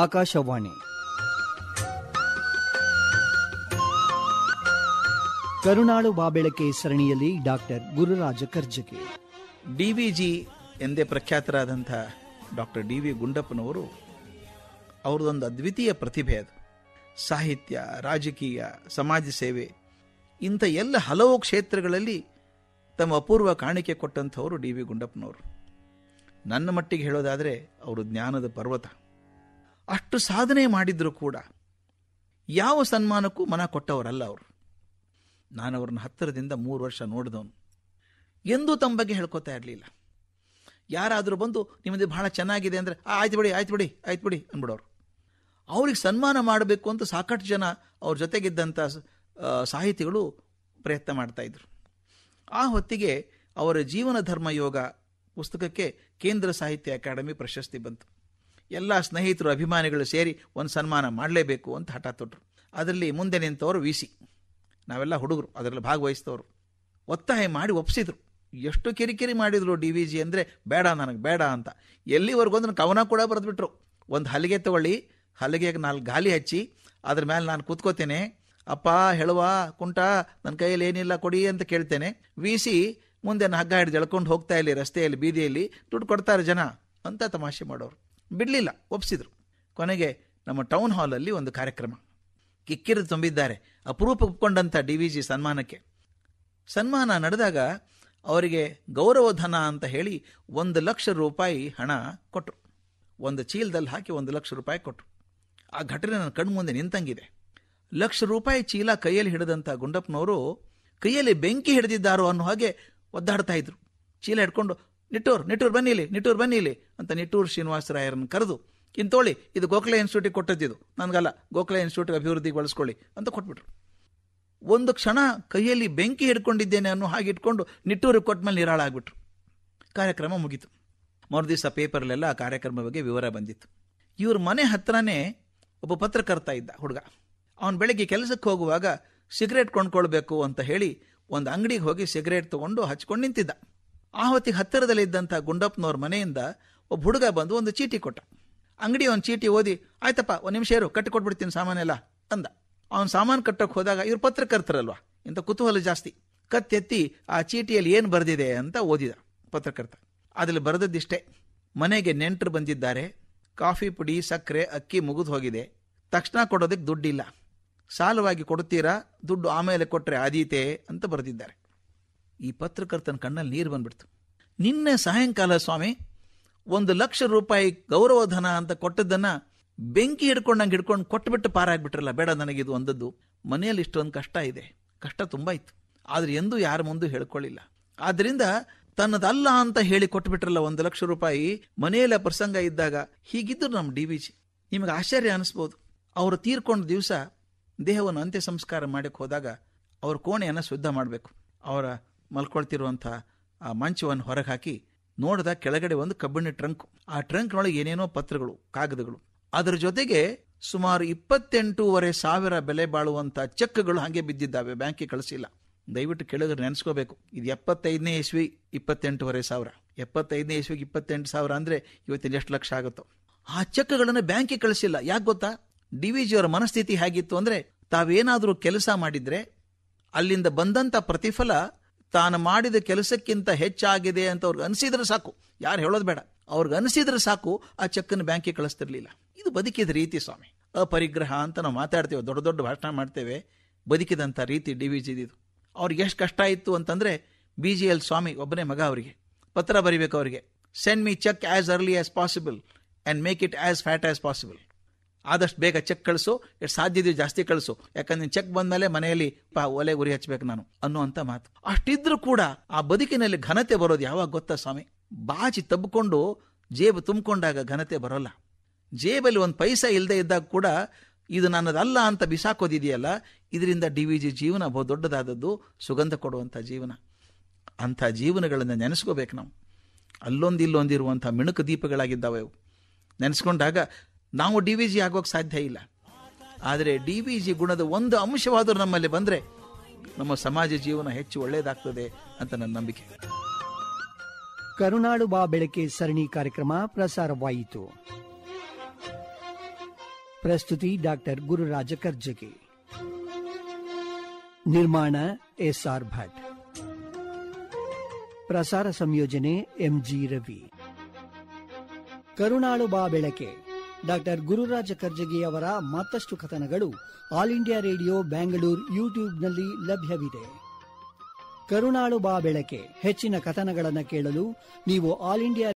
ಆಕಾಶವಾಣಿ ಕರುಣಾಳು ಬಾಬೆಳಕೆ ಸರಣಿಯಲ್ಲಿ doctor Gururaja Karjagi DVG ಎಂದೇ ಪ್ರಖ್ಯಾತರಾದಂಥ ಡಾಕ್ಟರ್ ಡಿ ವಿ ಗುಂಡಪ್ಪನವರು ಅವರದೊಂದು ಅದ್ವಿತೀಯ ಪ್ರತಿಭೆ ಅದು ಸಾಹಿತ್ಯ ರಾಜಕೀಯ ಸಮಾಜ ಸೇವೆ ಇಂಥ ಎಲ್ಲ ಹಲವು ಕ್ಷೇತ್ರಗಳಲ್ಲಿ ತಮ್ಮ ಅಪೂರ್ವ ಕಾಣಿಕೆ ಕೊಟ್ಟಂಥವರು ಡಿ ವಿ ಗುಂಡಪ್ಪನವರು ನನ್ನ ಮಟ್ಟಿಗೆ ಹೇಳೋದಾದರೆ ಅವರು ಜ್ಞಾನದ ಪರ್ವತ ಅಷ್ಟು ಸಾಧನೆ ಮಾಡಿದರೂ ಕೂಡ ಯಾವ ಸನ್ಮಾನಕ್ಕೂ ಮನ ಕೊಟ್ಟವರಲ್ಲ ಅವರು ನಾನು ಅವ್ರನ್ನ ಹತ್ತಿರದಿಂದ ಮೂರು ವರ್ಷ ನೋಡಿದವನು ಎಂದೂ ತಮ್ಮ ಬಗ್ಗೆ ಹೇಳ್ಕೊತಾ ಇರಲಿಲ್ಲ ಯಾರಾದರೂ ಬಂದು ನಿಮ್ಮದು ಭಾಳ ಚೆನ್ನಾಗಿದೆ ಅಂದರೆ ಆಯ್ತು ಬಿಡಿ ಆಯ್ತು ಬಿಡಿ ಆಯ್ತು ಬಿಡಿ ಅಂದ್ಬಿಡೋರು ಅವ್ರಿಗೆ ಸನ್ಮಾನ ಮಾಡಬೇಕು ಅಂತ ಸಾಕಷ್ಟು ಜನ ಅವ್ರ ಜೊತೆಗಿದ್ದಂಥ ಸಾಹಿತಿಗಳು ಪ್ರಯತ್ನ ಮಾಡ್ತಾಯಿದ್ರು ಆ ಹೊತ್ತಿಗೆ ಅವರ ಜೀವನ ಧರ್ಮ ಯೋಗ ಪುಸ್ತಕಕ್ಕೆ ಕೇಂದ್ರ ಸಾಹಿತ್ಯ ಅಕಾಡೆಮಿ ಪ್ರಶಸ್ತಿ ಬಂತು ಎಲ್ಲ ಸ್ನೇಹಿತರು ಅಭಿಮಾನಿಗಳು ಸೇರಿ ಒಂದು ಸನ್ಮಾನ ಮಾಡಲೇಬೇಕು ಅಂತ ಹಠ ತೊಟ್ಟರು ಅದರಲ್ಲಿ ಮುಂದೆ ನಿಂತವರು ವಿ ಸಿ ನಾವೆಲ್ಲ ಹುಡುಗರು ಅದರಲ್ಲಿ ಭಾಗವಹಿಸಿದವರು ಒತ್ತಾಯ ಮಾಡಿ ಒಪ್ಪಿಸಿದ್ರು ಎಷ್ಟು ಕಿರಿಕಿರಿ ಮಾಡಿದರು ಡಿ ವಿ ಜಿ ಅಂದರೆ ಬೇಡ ನನಗೆ ಬೇಡ ಅಂತ ಎಲ್ಲಿವರೆಗೂ ಅಂದ್ರೆ ಕವನ ಕೂಡ ಬರೆದ್ಬಿಟ್ರು ಒಂದು ಹಲಿಗೆ ತಗೊಳ್ಳಿ ಹಲಿಗೆಗೆ ನಾಲ್ಕು ಗಾಲಿ ಹಚ್ಚಿ ಅದ್ರ ಮೇಲೆ ನಾನು ಕೂತ್ಕೋತೇನೆ ಅಪ್ಪ ಹೇಳುವ ಕುಂಟ ನನ್ನ ಕೈಯಲ್ಲಿ ಏನಿಲ್ಲ ಕೊಡಿ ಅಂತ ಕೇಳ್ತೇನೆ ವೀಸಿ ಮುಂದೆ ನಾನು ಹಗ್ಗ ಹಿಡಿದು ಎಳ್ಕೊಂಡು ಹೋಗ್ತಾ ಇಲ್ಲಿ ರಸ್ತೆಯಲ್ಲಿ ಬೀದಿಯಲ್ಲಿ ದುಡ್ಡು ಕೊಡ್ತಾರೆ ಜನ ಅಂತ ತಮಾಷೆ ಮಾಡೋರು ಬಿಡಲಿಲ್ಲ ಒಪ್ಪಿಸಿದರು ಕೊನೆಗೆ ನಮ್ಮ ಟೌನ್ ಹಾಲಲ್ಲಿ ಒಂದು ಕಾರ್ಯಕ್ರಮ ಕಿಕ್ಕಿರಿದು ತುಂಬಿದ್ದಾರೆ ಅಪರೂಪ ಒಪ್ಕೊಂಡಂಥ ಡಿ ವಿ ಜಿ ಸನ್ಮಾನಕ್ಕೆ ಸನ್ಮಾನ ನಡೆದಾಗ ಅವರಿಗೆ ಗೌರವಧನ ಅಂತ ಹೇಳಿ ಒಂದು ಲಕ್ಷ ರೂಪಾಯಿ ಹಣ ಕೊಟ್ಟರು ಒಂದು ಚೀಲದಲ್ಲಿ ಹಾಕಿ ಒಂದು ಲಕ್ಷ ರೂಪಾಯಿ ಕೊಟ್ಟರು ಆ ಘಟನೆ ನನ್ನ ಮುಂದೆ ನಿಂತಂಗಿದೆ ಲಕ್ಷ ರೂಪಾಯಿ ಚೀಲ ಕೈಯಲ್ಲಿ ಹಿಡಿದಂಥ ಗುಂಡಪ್ಪನವರು ಕೈಯಲ್ಲಿ ಬೆಂಕಿ ಹಿಡಿದಿದ್ದಾರೋ ಅನ್ನೋ ಹಾಗೆ ಒದ್ದಾಡ್ತಾ ಇದ್ರು ಚೀಲ ಹಿಡ್ಕೊಂಡು ನಿಟ್ಟೂರು ನಿಟ್ಟೂರು ಬನ್ನಿ ಇಲ್ಲಿ ನಿಟ್ಟೂರು ಬನ್ನಿ ಇಲ್ಲಿ ಅಂತ ನಿಟ್ಟೂರು ಶ್ರೀನಿವಾಸರಾಯರನ್ನು ಕರೆದು ಇಂತೋಳಿ ಇದು ಗೋಖಲೆ ಇನ್ಸ್ಟಿಟ್ಯೂಟಿಗೆ ಕೊಟ್ಟದ್ದಿದು ನನಗಲ್ಲ ಗೋಖಲೆ ಇನ್ಸ್ಟಿಟ್ಯೂಟ್ ಅಭಿವೃದ್ಧಿಗೆ ಬಳಸ್ಕೊಳ್ಳಿ ಅಂತ ಕೊಟ್ಬಿಟ್ರು ಒಂದು ಕ್ಷಣ ಕೈಯಲ್ಲಿ ಬೆಂಕಿ ಹಿಡ್ಕೊಂಡಿದ್ದೇನೆ ಅನ್ನೋ ಹಾಗೆ ಇಟ್ಕೊಂಡು ನಿಟ್ಟೂರಿಗೆ ಕೊಟ್ಟ ಮೇಲೆ ಆಗ್ಬಿಟ್ರು ಕಾರ್ಯಕ್ರಮ ಮುಗೀತು ಮರು ದಿವಸ ಪೇಪರ್ಲೆಲ್ಲ ಆ ಕಾರ್ಯಕ್ರಮ ಬಗ್ಗೆ ವಿವರ ಬಂದಿತ್ತು ಇವ್ರ ಮನೆ ಹತ್ರನೇ ಒಬ್ಬ ಪತ್ರಕರ್ತ ಇದ್ದ ಹುಡುಗ ಅವನು ಬೆಳಗ್ಗೆ ಕೆಲಸಕ್ಕೆ ಹೋಗುವಾಗ ಸಿಗರೇಟ್ ಕೊಂಡ್ಕೊಳ್ಬೇಕು ಅಂತ ಹೇಳಿ ಒಂದು ಅಂಗಡಿಗೆ ಹೋಗಿ ಸಿಗರೇಟ್ ತೊಗೊಂಡು ಹಚ್ಕೊಂಡು ನಿಂತಿದ್ದ ಆ ಹೊತ್ತಿಗೆ ಇದ್ದಂಥ ಗುಂಡಪ್ಪನವ್ರ ಮನೆಯಿಂದ ಒಬ್ಬ ಹುಡುಗ ಬಂದು ಒಂದು ಚೀಟಿ ಕೊಟ್ಟ ಅಂಗಡಿ ಒಂದು ಚೀಟಿ ಓದಿ ಆಯ್ತಪ್ಪ ಒಂದು ನಿಮಿಷ ಏರು ಕಟ್ಟಿ ಕೊಟ್ಬಿಡ್ತೀನಿ ಸಾಮಾನೆಲ್ಲ ಅಂದ ಅವನು ಸಾಮಾನು ಕಟ್ಟೋಕೆ ಹೋದಾಗ ಇವ್ರು ಪತ್ರಕರ್ತರಲ್ವಾ ಇಂಥ ಕುತೂಹಲ ಜಾಸ್ತಿ ಕತ್ತೆತ್ತಿ ಆ ಚೀಟಿಯಲ್ಲಿ ಏನು ಬರೆದಿದೆ ಅಂತ ಓದಿದ ಪತ್ರಕರ್ತ ಅದರಲ್ಲಿ ಬರೆದದ್ದಿಷ್ಟೇ ಮನೆಗೆ ನೆಂಟರು ಬಂದಿದ್ದಾರೆ ಕಾಫಿ ಪುಡಿ ಸಕ್ಕರೆ ಅಕ್ಕಿ ಮುಗಿದು ಹೋಗಿದೆ ತಕ್ಷಣ ಕೊಡೋದಕ್ಕೆ ದುಡ್ಡಿಲ್ಲ ಸಾಲವಾಗಿ ಕೊಡ್ತೀರಾ ದುಡ್ಡು ಆಮೇಲೆ ಕೊಟ್ಟರೆ ಆದೀತೆ ಅಂತ ಬರೆದಿದ್ದಾರೆ ಈ ಪತ್ರಕರ್ತನ ಕಣ್ಣಲ್ಲಿ ನೀರು ಬಂದ್ಬಿಡ್ತು ನಿನ್ನೆ ಸಾಯಂಕಾಲ ಸ್ವಾಮಿ ಒಂದು ಲಕ್ಷ ರೂಪಾಯಿ ಗೌರವಧನ ಅಂತ ಕೊಟ್ಟದ್ದನ್ನು ಬೆಂಕಿ ಹಿಡ್ಕೊಂಡಂಗೆ ಹಿಡ್ಕೊಂಡು ಕೊಟ್ಟುಬಿಟ್ಟು ಪಾರಾಗ್ಬಿಟ್ರಲ್ಲ ಬೇಡ ನನಗಿದು ಒಂದದ್ದು ಮನೆಯಲ್ಲಿ ಇಷ್ಟೊಂದು ಕಷ್ಟ ಇದೆ ಕಷ್ಟ ತುಂಬ ಇತ್ತು ಆದ್ರೆ ಎಂದೂ ಯಾರ ಮುಂದೂ ಹೇಳ್ಕೊಳ್ಳಿಲ್ಲ ಆದ್ರಿಂದ ತನ್ನದಲ್ಲ ಅಂತ ಹೇಳಿ ಕೊಟ್ಬಿಟ್ರಲ್ಲ ಒಂದು ಲಕ್ಷ ರೂಪಾಯಿ ಮನೆಯಲ್ಲ ಪ್ರಸಂಗ ಇದ್ದಾಗ ಹೀಗಿದ್ದರು ನಮ್ಮ ಡಿ ವಿಜಿ ನಿಮಗೆ ಆಶ್ಚರ್ಯ ಅನಿಸ್ಬೋದು ಅವರು ತೀರ್ಕೊಂಡ ದಿವಸ ದೇಹವನ್ನು ಅಂತ್ಯ ಸಂಸ್ಕಾರ ಮಾಡಕ್ಕೆ ಹೋದಾಗ ಅವ್ರ ಕೋಣೆಯನ್ನು ಶುದ್ಧ ಮಾಡಬೇಕು ಅವರ ಮಲ್ಕೊಳ್ತಿರುವಂಥ ಆ ಮಂಚವನ್ನು ಹೊರಗೆ ಹಾಕಿ ನೋಡಿದ ಕೆಳಗಡೆ ಒಂದು ಕಬ್ಬಿಣ ಟ್ರಂಕ್ ಆ ಟ್ರಂಕ್ನೊಳಗೆ ಏನೇನೋ ಪತ್ರಗಳು ಕಾಗದಗಳು ಅದರ ಜೊತೆಗೆ ಸುಮಾರು ಇಪ್ಪತ್ತೆಂಟೂವರೆ ಸಾವಿರ ಬೆಲೆ ಬಾಳುವಂಥ ಚೆಕ್ಗಳು ಹಾಗೆ ಬಿದ್ದಿದ್ದಾವೆ ಬ್ಯಾಂಕಿಗೆ ಕಳಿಸಿಲ್ಲ ದಯವಿಟ್ಟು ಕೆಳಗಡೆ ನೆನೆಸ್ಕೋಬೇಕು ಇದು ಎಪ್ಪತ್ತೈದನೇ ಇಸ್ವಿ ಇಪ್ಪತ್ತೆಂಟೂವರೆ ಸಾವಿರ ಎಪ್ಪತ್ತೈದನೇ ಇಸ್ವಿಗೆ ಇಪ್ಪತ್ತೆಂಟು ಸಾವಿರ ಅಂದರೆ ಇವತ್ತಿನ ಎಷ್ಟು ಲಕ್ಷ ಆಗುತ್ತೋ ಆ ಚೆಕ್ಗಳನ್ನು ಬ್ಯಾಂಕಿಗೆ ಕಳಿಸಿಲ್ಲ ಯಾಕೆ ಗೊತ್ತಾ ಡಿ ವಿ ಜಿಯವರ ಮನಸ್ಥಿತಿ ಹೇಗಿತ್ತು ಅಂದರೆ ತಾವೇನಾದರೂ ಕೆಲಸ ಮಾಡಿದರೆ ಅಲ್ಲಿಂದ ಬಂದಂಥ ಪ್ರತಿಫಲ ತಾನು ಮಾಡಿದ ಕೆಲಸಕ್ಕಿಂತ ಹೆಚ್ಚಾಗಿದೆ ಅಂತ ಅವ್ರಿಗೆ ಅನಿಸಿದ್ರೆ ಸಾಕು ಯಾರು ಹೇಳೋದು ಬೇಡ ಅವ್ರಿಗೆ ಅನಿಸಿದ್ರೆ ಸಾಕು ಆ ಚೆಕ್ಕನ್ನು ಬ್ಯಾಂಕಿಗೆ ಕಳಿಸ್ತಿರ್ಲಿಲ್ಲ ಇದು ಬದುಕಿದ ರೀತಿ ಸ್ವಾಮಿ ಅಪರಿಗ್ರಹ ಅಂತ ನಾವು ಮಾತಾಡ್ತೇವೆ ದೊಡ್ಡ ದೊಡ್ಡ ಭಾಷಣ ಮಾಡ್ತೇವೆ ಬದುಕಿದಂಥ ರೀತಿ ಡಿ ವಿ ಇದು ಅವ್ರಿಗೆ ಎಷ್ಟು ಕಷ್ಟ ಇತ್ತು ಅಂತಂದರೆ ಬಿ ಜಿ ಎಲ್ ಸ್ವಾಮಿ ಒಬ್ಬನೇ ಮಗ ಅವರಿಗೆ ಪತ್ರ ಬರೀಬೇಕು ಅವರಿಗೆ send me cheque as early as possible and make it as fast as possible ಆದಷ್ಟು ಬೇಗ ಚೆಕ್ ಕಳಿಸು ಎಷ್ಟು ಇದೆಯೋ ಜಾಸ್ತಿ ಕಳಿಸು ಯಾಕಂದ್ರೆ ಚೆಕ್ ಬಂದಮೇಲೆ ಮನೆಯಲ್ಲಿ ಪಾ ಒಲೆ ಗುರಿ ಹಚ್ಚಬೇಕು ನಾನು ಅನ್ನುವಂಥ ಮಾತು ಅಷ್ಟಿದ್ರೂ ಕೂಡ ಆ ಬದುಕಿನಲ್ಲಿ ಘನತೆ ಬರೋದು ಯಾವಾಗ ಗೊತ್ತಾ ಸ್ವಾಮಿ ಬಾಚಿ ತಬ್ಬಿಕೊಂಡು ಜೇಬು ತುಂಬಿಕೊಂಡಾಗ ಘನತೆ ಬರೋಲ್ಲ ಜೇಬಲ್ಲಿ ಒಂದು ಪೈಸೆ ಇಲ್ಲದೆ ಇದ್ದಾಗ ಕೂಡ ಇದು ನನ್ನದಲ್ಲ ಅಂತ ಬಿಸಾಕೋದಿದೆಯಲ್ಲ ಇದರಿಂದ ಡಿ ವಿ ಜಿ ಜೀವನ ಬಹು ದೊಡ್ಡದಾದದ್ದು ಸುಗಂಧ ಕೊಡುವಂಥ ಜೀವನ ಅಂಥ ಜೀವನಗಳನ್ನು ನೆನೆಸ್ಕೋಬೇಕು ನಾವು ಅಲ್ಲೊಂದು ಇಲ್ಲೊಂದಿರುವಂಥ ಮಿಣುಕು ದೀಪಗಳಾಗಿದ್ದಾವೆ ಅವು ನೆನೆಸ್ಕೊಂಡಾಗ ನಾವು ಡಿ ವಿ ಜಿ ಆಗೋಕ್ಕೆ ಸಾಧ್ಯ ಇಲ್ಲ ಆದರೆ ಡಿ ವಿ ಜಿ ಗುಣದ ಒಂದು ಅಂಶವಾದರೂ ನಮ್ಮಲ್ಲಿ ಬಂದರೆ ನಮ್ಮ ಸಮಾಜ ಜೀವನ ಹೆಚ್ಚು ಒಳ್ಳೆಯದಾಗ್ತದೆ ಅಂತ ನನ್ನ ನಂಬಿಕೆ ಕರುನಾಡು ಬಾ ಬೆಳಕೆ ಸರಣಿ ಕಾರ್ಯಕ್ರಮ ಪ್ರಸಾರವಾಯಿತು ಪ್ರಸ್ತುತಿ ಡಾಕ್ಟರ್ ಗುರುರಾಜ ಕರ್ಜಗಿ ನಿರ್ಮಾಣ ಎಸ್ಆರ್ ಭಟ್ ಪ್ರಸಾರ ಸಂಯೋಜನೆ ಎಂಜಿ ರವಿ ಕರುಣಾಳು ಬಾ ಬೆಳಕೆ ಡಾಕ್ಟರ್ ಗುರುರಾಜ ಕರ್ಜಗಿ ಅವರ ಮತ್ತಷ್ಟು ಕಥನಗಳು ಆಲ್ ಇಂಡಿಯಾ ರೇಡಿಯೋ ಬ್ಯಾಂಗಳೂರು ಯೂಟ್ಯೂಬ್ನಲ್ಲಿ ಲಭ್ಯವಿದೆ ಕರುಣಾಳು ಬಾ ಬೆಳಕೆ ಹೆಚ್ಚಿನ ಕಥನಗಳನ್ನು ಕೇಳಲು ನೀವು ಆಲ್ ಇಂಡಿಯಾ